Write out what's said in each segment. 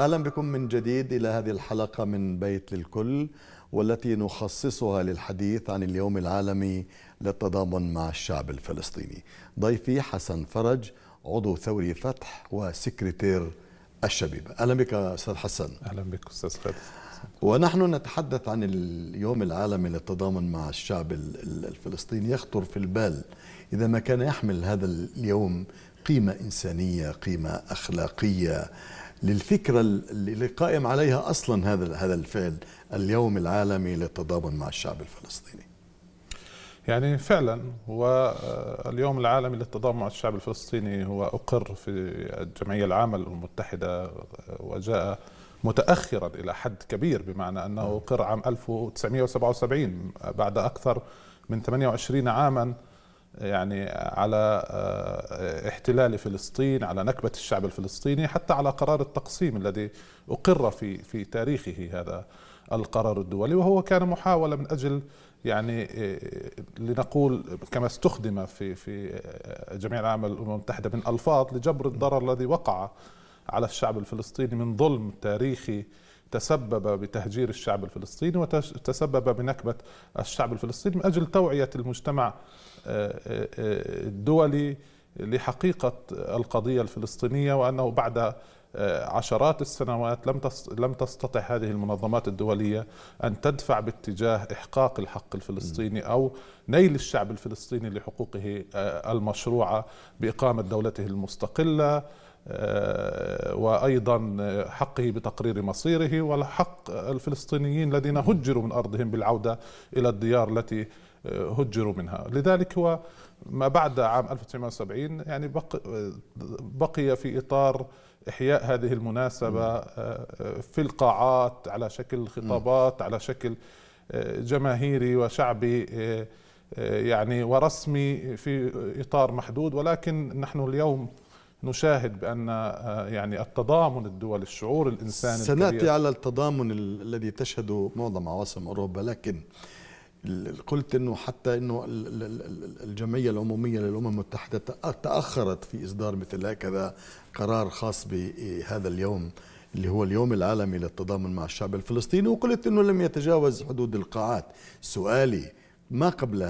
اهلا بكم من جديد الى هذه الحلقه من بيت للكل والتي نخصصها للحديث عن اليوم العالمي للتضامن مع الشعب الفلسطيني. ضيفي حسن فرج عضو ثوري فتح وسكرتير الشبيبه. اهلا بك استاذ حسن. اهلا بك استاذ خالد. ونحن نتحدث عن اليوم العالمي للتضامن مع الشعب الفلسطيني يخطر في البال اذا ما كان يحمل هذا اليوم قيمه انسانيه، قيمه اخلاقيه، للفكرة اللي قائم عليها أصلا هذا هذا الفعل اليوم العالمي للتضامن مع الشعب الفلسطيني يعني فعلا هو آه، اليوم العالمي للتضامن مع الشعب الفلسطيني هو أقر في الجمعية العامة المتحدة آه، وجاء متأخرا إلى حد كبير بمعنى أنه أقر عام 1977 آه، بعد أكثر من 28 عاما يعني على آه، احتلال فلسطين على نكبة الشعب الفلسطيني حتى على قرار التقسيم الذي أقر في في تاريخه هذا القرار الدولي وهو كان محاولة من أجل يعني آه، لنقول كما استخدم في في آه، جميع العمل الامم المتحده من الفاظ لجبر الضرر الذي وقع على الشعب الفلسطيني من ظلم تاريخي تسبب بتهجير الشعب الفلسطيني وتسبب بنكبة الشعب الفلسطيني من أجل توعية المجتمع آه، آه، آه، الدولي لحقيقة القضية الفلسطينية وأنه بعد عشرات السنوات لم لم تستطع هذه المنظمات الدوليه ان تدفع باتجاه احقاق الحق الفلسطيني او نيل الشعب الفلسطيني لحقوقه المشروعه باقامه دولته المستقله آه، وايضا حقه بتقرير مصيره وحق الفلسطينيين الذين هجروا من ارضهم بالعوده الى الديار التي آه، هجروا منها لذلك هو ما بعد عام 1970 يعني بقي, في اطار احياء هذه المناسبه آه، في القاعات على شكل خطابات على شكل جماهيري وشعبي يعني ورسمي في اطار محدود ولكن نحن اليوم نشاهد بان آه، يعني التضامن الدولي الشعور الانساني سناتي على التضامن الذي تشهده معظم عواصم اوروبا لكن قلت انه حتى انه الجمعيه العموميه للامم المتحده تاخرت في اصدار مثل هكذا قرار خاص بهذا اليوم اللي هو اليوم العالمي للتضامن مع الشعب الفلسطيني وقلت انه لم يتجاوز حدود القاعات سؤالي ما قبل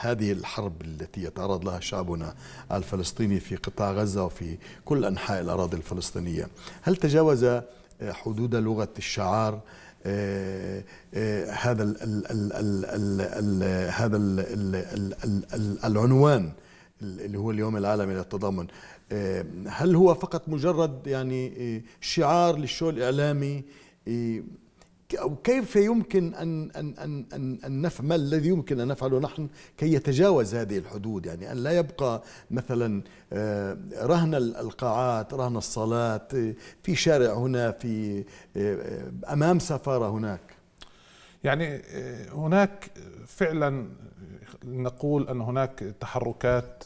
هذه الحرب التي يتعرض لها شعبنا الفلسطيني في قطاع غزة وفي كل أنحاء الأراضي الفلسطينية هل تجاوز آه، حدود لغة الشعار هذا هذا العنوان اللي هو اليوم العالمي للتضامن آه، هل هو فقط مجرد يعني آه، شعار للشو الإعلامي أو كيف يمكن أن, أن, أن, أن, أن نفعل ما الذي يمكن أن نفعله نحن كي يتجاوز هذه الحدود يعني أن لا يبقى مثلا آه، رهن القاعات رهن الصلاة آه، في شارع هنا في آه، أمام سفارة هناك يعني هناك فعلا نقول أن هناك تحركات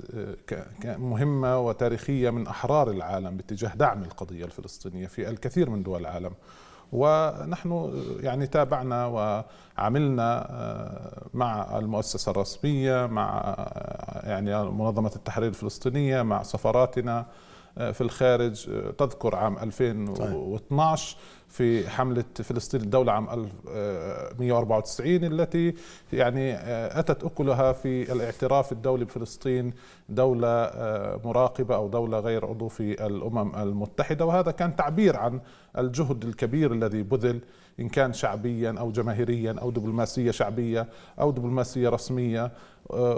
مهمة وتاريخية من أحرار العالم باتجاه دعم القضية الفلسطينية في الكثير من دول العالم ونحن آه، يعني تابعنا وعملنا آه، مع المؤسسة الرسمية مع آه، يعني منظمة التحرير الفلسطينية مع سفاراتنا آه، في الخارج آه، تذكر عام 2012 في حملة فلسطين الدولة عام 194 آه، التي يعني أتت أكلها في الاعتراف الدولي بفلسطين دولة مراقبة أو دولة غير عضو في الأمم المتحدة وهذا كان تعبير عن الجهد الكبير الذي بذل إن كان شعبيا أو جماهيريا أو دبلوماسية شعبية أو دبلوماسية رسمية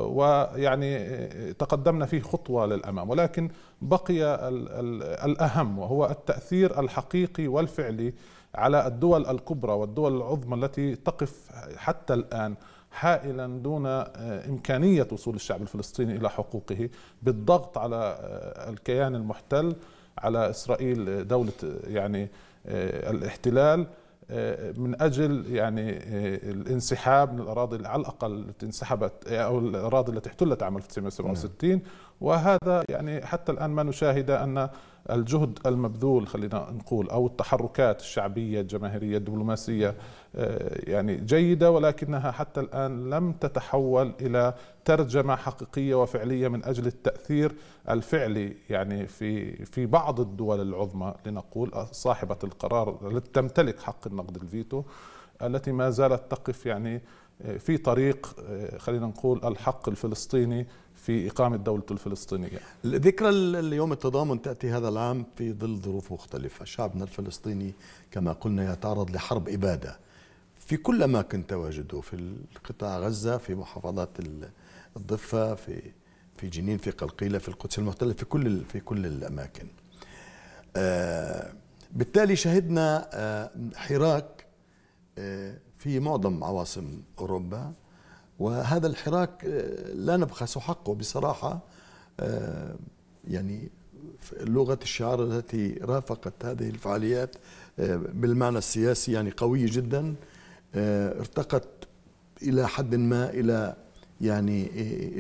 ويعني تقدمنا فيه خطوة للأمام ولكن بقي الأهم وهو التأثير الحقيقي والفعلي على الدول الكبرى والدول العظمى التي تقف حتى الآن حائلا دون آه، إمكانية وصول الشعب الفلسطيني إلى حقوقه بالضغط على آه، الكيان المحتل على إسرائيل آه، دولة يعني الاحتلال من اجل يعني الانسحاب من الاراضي على الاقل التي انسحبت او الاراضي التي احتلت عام 1967 وهذا يعني حتى الآن ما نشاهد أن الجهد المبذول خلينا نقول أو التحركات الشعبية الجماهيرية الدبلوماسية آه، يعني جيدة ولكنها حتى الآن لم تتحول إلى ترجمة حقيقية وفعلية من أجل التأثير الفعلي يعني في في بعض الدول العظمى لنقول صاحبة القرار التي تمتلك حق النقد الفيتو التي ما زالت تقف يعني في طريق آه، خلينا نقول الحق الفلسطيني في إقامة دولته الفلسطينية ذكرى اليوم التضامن تأتي هذا العام في ظل ظروف مختلفة شعبنا الفلسطيني كما قلنا يتعرض لحرب إبادة في كل أماكن تواجده في قطاع غزة في محافظات الضفة في في جنين في قلقيلة في القدس المحتلة في كل في كل الأماكن آه، بالتالي شهدنا آه، حراك آه، في معظم عواصم أوروبا وهذا الحراك آه، لا نبخس حقه بصراحة آه، يعني لغة الشعار التي رافقت هذه الفعاليات آه، بالمعنى السياسي يعني قوية جدا ارتقت إلى حد ما إلى يعني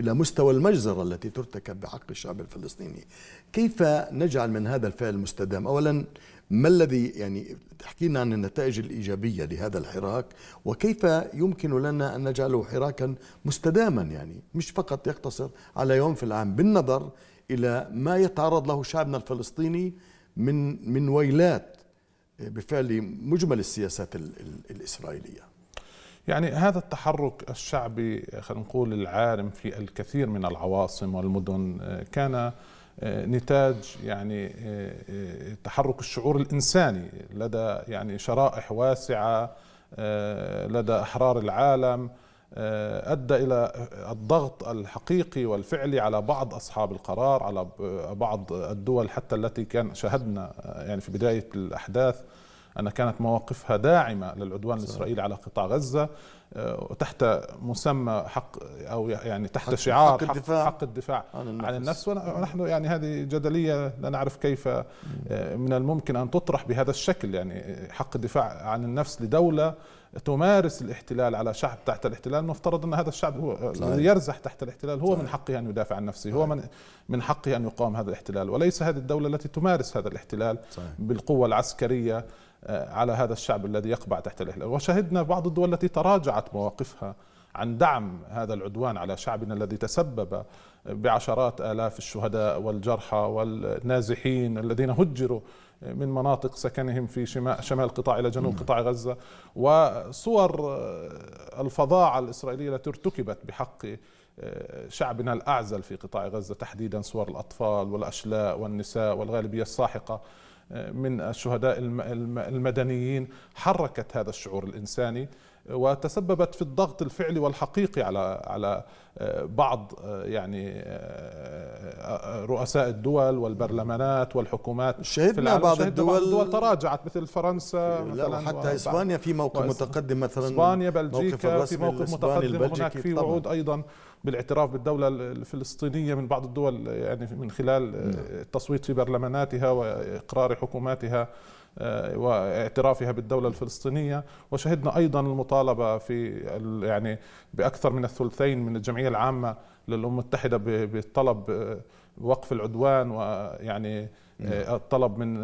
إلى مستوى المجزرة التي ترتكب بحق الشعب الفلسطيني كيف نجعل من هذا الفعل مستدام أولا ما الذي يعني تحكي لنا عن النتائج الايجابيه لهذا الحراك وكيف يمكن لنا ان نجعله حراكا مستداما يعني مش فقط يقتصر على يوم في العام بالنظر الى ما يتعرض له شعبنا الفلسطيني من من ويلات بفعل مجمل السياسات الاسرائيليه. يعني هذا التحرك الشعبي خلينا نقول العارم في الكثير من العواصم والمدن آه، كان نتاج يعني آه، آه، تحرك الشعور الانساني لدى يعني شرائح واسعه آه، لدى احرار العالم ادى الى الضغط الحقيقي والفعلي على بعض اصحاب القرار على بعض الدول حتى التي كان شاهدنا يعني في بدايه الاحداث أن كانت مواقفها داعمة للعدوان الإسرائيلي على قطاع غزة آه، تحت مسمى حق او يعني تحت حق شعار حق, الدفاع, حق الدفاع عن النفس, عن النفس ونحن يعني هذه جدليه لا نعرف كيف آه، من الممكن ان تطرح بهذا الشكل يعني حق الدفاع عن النفس لدوله تمارس الاحتلال على شعب تحت الاحتلال المفترض ان هذا الشعب هو الذي يرزح تحت الاحتلال هو صحيح. من حقه ان يدافع عن نفسه صحيح. هو من من حقه ان يقام هذا الاحتلال وليس هذه الدوله التي تمارس هذا الاحتلال صحيح. بالقوه العسكريه آه، على هذا الشعب الذي يقبع تحت الاحتلال وشهدنا بعض الدول التي تراجعت مواقفها عن دعم هذا العدوان على شعبنا الذي تسبب بعشرات آلاف الشهداء والجرحى والنازحين الذين هجروا من مناطق سكنهم في شمال قطاع إلى جنوب نعم. قطاع غزة وصور الفظاعة الإسرائيلية التي ارتكبت بحق آه، شعبنا الأعزل في قطاع غزة تحديدا صور الأطفال والأشلاء والنساء والغالبية الساحقة من الشهداء المدنيين حركت هذا الشعور الإنساني وتسببت في الضغط الفعلي والحقيقي على على آه، بعض آه، يعني آه، رؤساء الدول والبرلمانات والحكومات شهدنا بعض شهدنا الدول بعض الدول تراجعت مثل فرنسا مثلا لا حتى اسبانيا في موقف متقدم مثلا اسبانيا بلجيكا في موقف متقدم هناك في وعود ايضا بالاعتراف بالدولة الفلسطينية من بعض الدول يعني من خلال التصويت نعم. في برلماناتها وإقرار حكوماتها آه، واعترافها بالدولة الفلسطينية وشهدنا أيضا المطالبة في يعني بأكثر من الثلثين من الجمعية العامة للأمم المتحدة بالطلب آه، وقف العدوان ويعني آه، نعم. الطلب من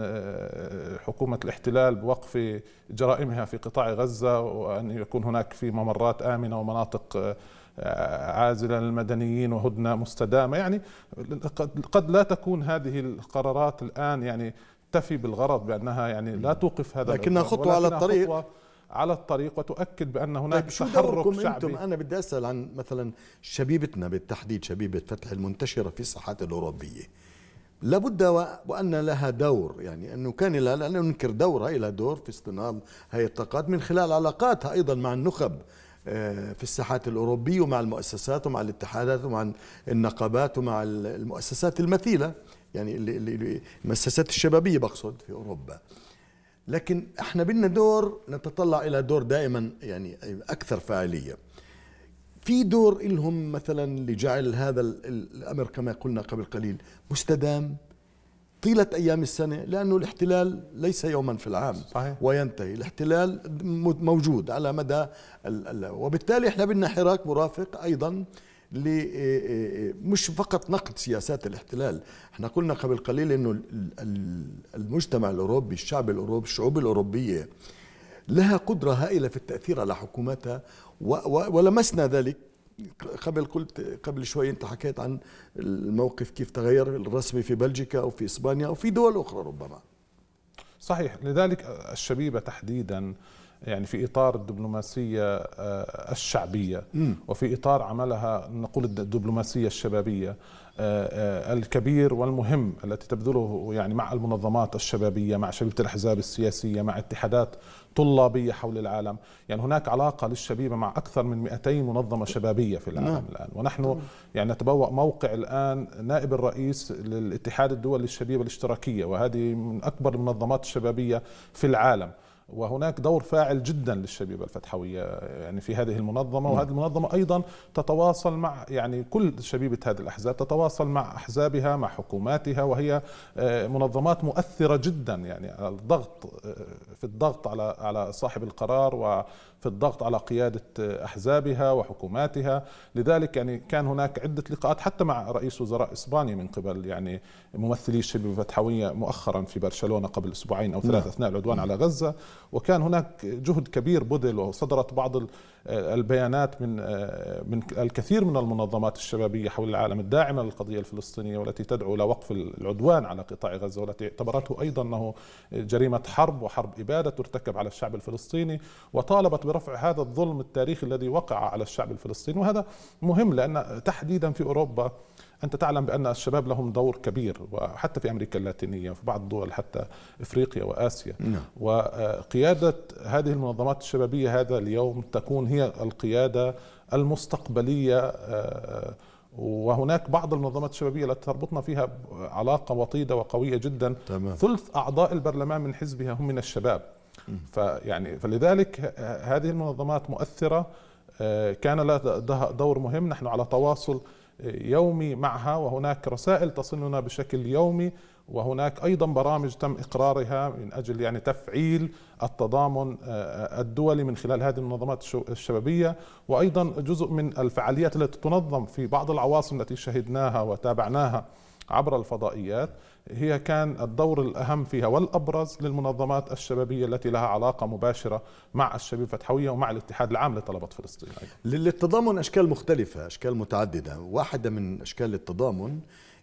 حكومة الاحتلال بوقف جرائمها في قطاع غزة وأن يكون هناك في ممرات آمنة ومناطق عازلة للمدنيين وهدنة مستدامة يعني قد لا تكون هذه القرارات الآن يعني تكتفي بالغرض بانها يعني لا توقف هذا لكنها خطوه على الطريق خطوة على الطريق وتؤكد بان هناك طيب، شو تحرك شعبي انتم انا بدي اسال عن مثلا شبيبتنا بالتحديد شبيبه فتح المنتشره في الساحات الاوروبيه لابد وان لها دور يعني انه كان لها لا ننكر دورها لها دور في اصطناد هذه الطاقات من خلال علاقاتها ايضا مع النخب آه، في الساحات الاوروبيه ومع المؤسسات ومع الاتحادات ومع النقابات ومع المؤسسات المثيله يعني المؤسسات الشبابيه بقصد في اوروبا لكن احنا بدنا دور نتطلع الى دور دائما يعني اكثر فاعليه في دور لهم مثلا لجعل هذا الامر كما قلنا قبل قليل مستدام طيلة أيام السنة لأنه الاحتلال ليس يوما في العام صحيح. وينتهي الاحتلال موجود على مدى وبالتالي احنا بدنا حراك مرافق أيضا آه، آه، آه، مش فقط نقد سياسات الاحتلال احنا قلنا قبل قليل انه المجتمع الاوروبي الشعب الاوروبي الشعوب الاوروبيه لها قدره هائله في التاثير على حكوماتها ولمسنا ذلك قبل قلت قبل شوي انت حكيت عن الموقف كيف تغير الرسمي في بلجيكا او في اسبانيا او في دول اخرى ربما صحيح لذلك الشبيبه تحديدا يعني في اطار الدبلوماسيه آه، الشعبيه وفي اطار عملها نقول الدبلوماسيه الشبابيه آه، آه، الكبير والمهم التي تبذله يعني مع المنظمات الشبابيه مع شبيبه الاحزاب السياسيه مع اتحادات طلابيه حول العالم يعني هناك علاقه للشبيبه مع اكثر من 200 منظمه شبابيه في العالم نعم. الان ونحن يعني نتبوأ موقع الان نائب الرئيس للاتحاد الدولي للشبيبه الاشتراكيه وهذه من اكبر المنظمات الشبابيه في العالم وهناك دور فاعل جدا للشبيبه الفتحويه يعني في هذه المنظمه وهذه المنظمه ايضا تتواصل مع يعني كل شبيبه هذه الاحزاب تتواصل مع احزابها مع حكوماتها وهي آه، منظمات مؤثره جدا يعني الضغط آه، في الضغط على على صاحب القرار وفي الضغط على قياده آه، احزابها وحكوماتها لذلك يعني كان هناك عده لقاءات حتى مع رئيس وزراء اسبانيا من قبل يعني ممثلي الشبيبه الفتحويه مؤخرا في برشلونه قبل اسبوعين او ثلاث نعم. اثناء العدوان على غزه وكان هناك جهد كبير بذل وصدرت بعض البيانات من من الكثير من المنظمات الشبابيه حول العالم الداعمه للقضيه الفلسطينيه والتي تدعو الى وقف العدوان على قطاع غزه والتي اعتبرته ايضا انه جريمه حرب وحرب اباده ترتكب على الشعب الفلسطيني وطالبت برفع هذا الظلم التاريخي الذي وقع على الشعب الفلسطيني وهذا مهم لان تحديدا في اوروبا أنت تعلم بأن الشباب لهم دور كبير وحتى في أمريكا اللاتينية وفي بعض الدول حتى إفريقيا وآسيا نعم. وقيادة هذه المنظمات الشبابية هذا اليوم تكون هي القيادة المستقبلية آه، وهناك بعض المنظمات الشبابية التي تربطنا فيها علاقة وطيدة وقوية جدا تمام. ثلث أعضاء البرلمان من حزبها هم من الشباب فيعني فلذلك هذه المنظمات مؤثرة آه، كان لها دور مهم نحن على تواصل يومي معها وهناك رسائل تصلنا بشكل يومي وهناك ايضا برامج تم اقرارها من اجل يعني تفعيل التضامن آه، آه، الدولي من خلال هذه المنظمات الشبابيه وايضا جزء من الفعاليات التي تنظم في بعض العواصم التي شهدناها وتابعناها عبر الفضائيات هي كان الدور الأهم فيها والأبرز للمنظمات الشبابية التي لها علاقة مباشرة مع الشباب الفتحوية ومع الاتحاد العام لطلبة فلسطين للتضامن أشكال مختلفة أشكال متعددة واحدة من أشكال التضامن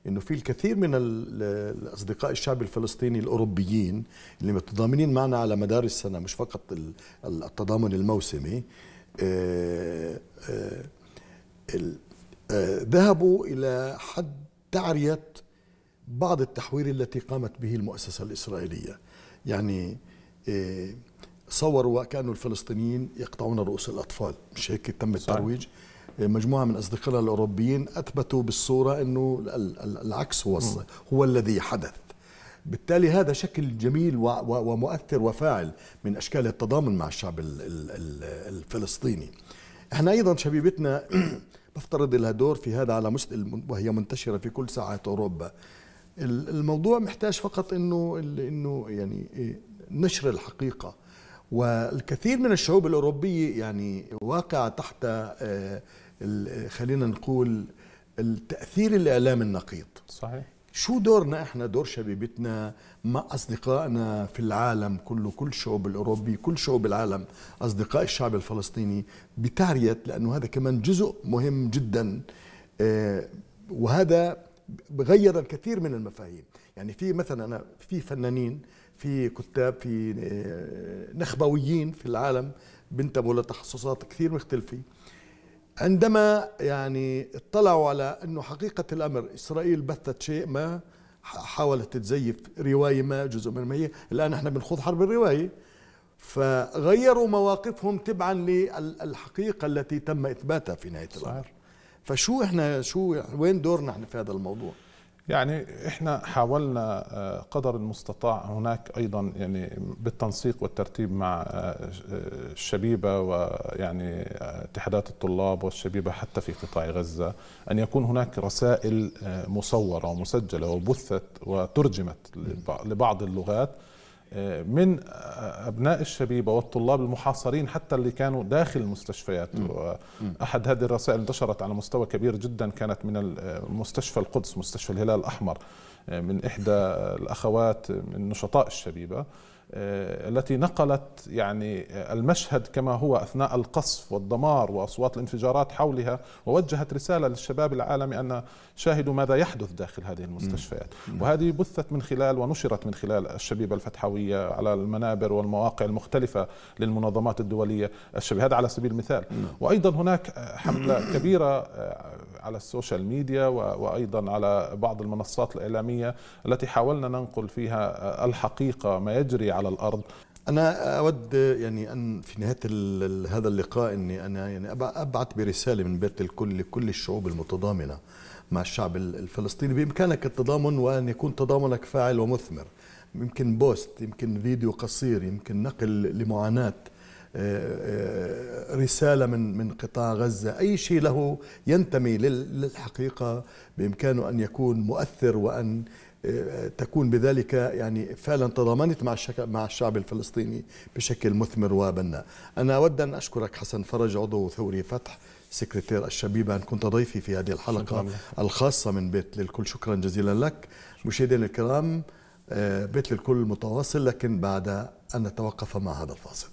انه في الكثير من الاصدقاء الشعب الفلسطيني الاوروبيين اللي متضامنين معنا على مدار السنه مش فقط التضامن الموسمي آه، آه، آه، ذهبوا الى حد تعرية بعض التحوير التي قامت به المؤسسة الإسرائيلية يعني إيه، صوروا وكأنه الفلسطينيين يقطعون رؤوس الأطفال مش هيك تم الترويج إيه، مجموعة من أصدقائنا الأوروبيين أثبتوا بالصورة أنه العكس هو, هو الذي حدث بالتالي هذا شكل جميل ومؤثر وفاعل من أشكال التضامن مع الشعب الفلسطيني احنا ايضا شبيبتنا بفترض لها دور في هذا على مستوى وهي منتشره في كل ساعات اوروبا الموضوع محتاج فقط انه انه يعني إيه، نشر الحقيقه والكثير من الشعوب الاوروبيه يعني واقعه تحت آه، خلينا نقول التاثير الاعلامي النقيض صحيح شو دورنا احنا دور شبيبتنا مع أصدقائنا في العالم كله كل الشعوب الأوروبي كل شعوب العالم أصدقاء الشعب الفلسطيني بتعرية لأنه هذا كمان جزء مهم جدا آه، وهذا غير الكثير من المفاهيم يعني في مثلا أنا في فنانين في كتاب في آه، نخبويين في العالم بينتموا لتخصصات كثير مختلفه عندما يعني اطلعوا على انه حقيقه الامر اسرائيل بثت شيء ما حاولت تتزيف رواية ما جزء من ما هي الآن احنا بنخوض حرب الرواية فغيروا مواقفهم تبعا للحقيقة التي تم إثباتها في نهاية الأمر فشو احنا شو وين دورنا احنا في هذا الموضوع يعني احنا حاولنا آه، قدر المستطاع هناك ايضا يعني بالتنسيق والترتيب مع آه، الشبيبه ويعني آه، اتحادات الطلاب والشبيبه حتى في قطاع غزه ان يكون هناك رسائل مصوره ومسجله وبثت وترجمت لبعض اللغات من ابناء الشبيبه والطلاب المحاصرين حتى اللي كانوا داخل المستشفيات احد هذه الرسائل انتشرت على مستوى كبير جدا كانت من المستشفى القدس مستشفى الهلال الاحمر من احدى الاخوات من نشطاء الشبيبه آه، التي نقلت يعني المشهد كما هو اثناء القصف والدمار واصوات الانفجارات حولها ووجهت رساله للشباب العالمي ان شاهدوا ماذا يحدث داخل هذه المستشفيات وهذه بثت من خلال ونشرت من خلال الشبيبه الفتحويه على المنابر والمواقع المختلفه للمنظمات الدوليه الشبيبه هذا على سبيل المثال وايضا هناك حمله كبيره آه، على السوشيال ميديا وايضا على بعض المنصات الاعلاميه التي حاولنا ننقل فيها آه، الحقيقه ما يجري على الارض أنا أود يعني أن في نهاية هذا اللقاء أني أنا يعني أبعث برسالة من بيت الكل لكل الشعوب المتضامنة مع الشعب الفلسطيني بإمكانك التضامن وأن يكون تضامنك فاعل ومثمر يمكن بوست يمكن فيديو قصير يمكن نقل لمعاناة آه، آه، رسالة من من قطاع غزة أي شيء له ينتمي للحقيقة بإمكانه أن يكون مؤثر وأن آه، تكون بذلك يعني فعلا تضامنت مع مع الشعب الفلسطيني بشكل مثمر وبناء. انا اود ان اشكرك حسن فرج عضو ثوري فتح سكرتير الشبيبه ان كنت ضيفي في هذه الحلقه الخاصه من بيت للكل شكرا جزيلا لك. مشاهدينا الكرام بيت للكل متواصل لكن بعد ان نتوقف مع هذا الفاصل.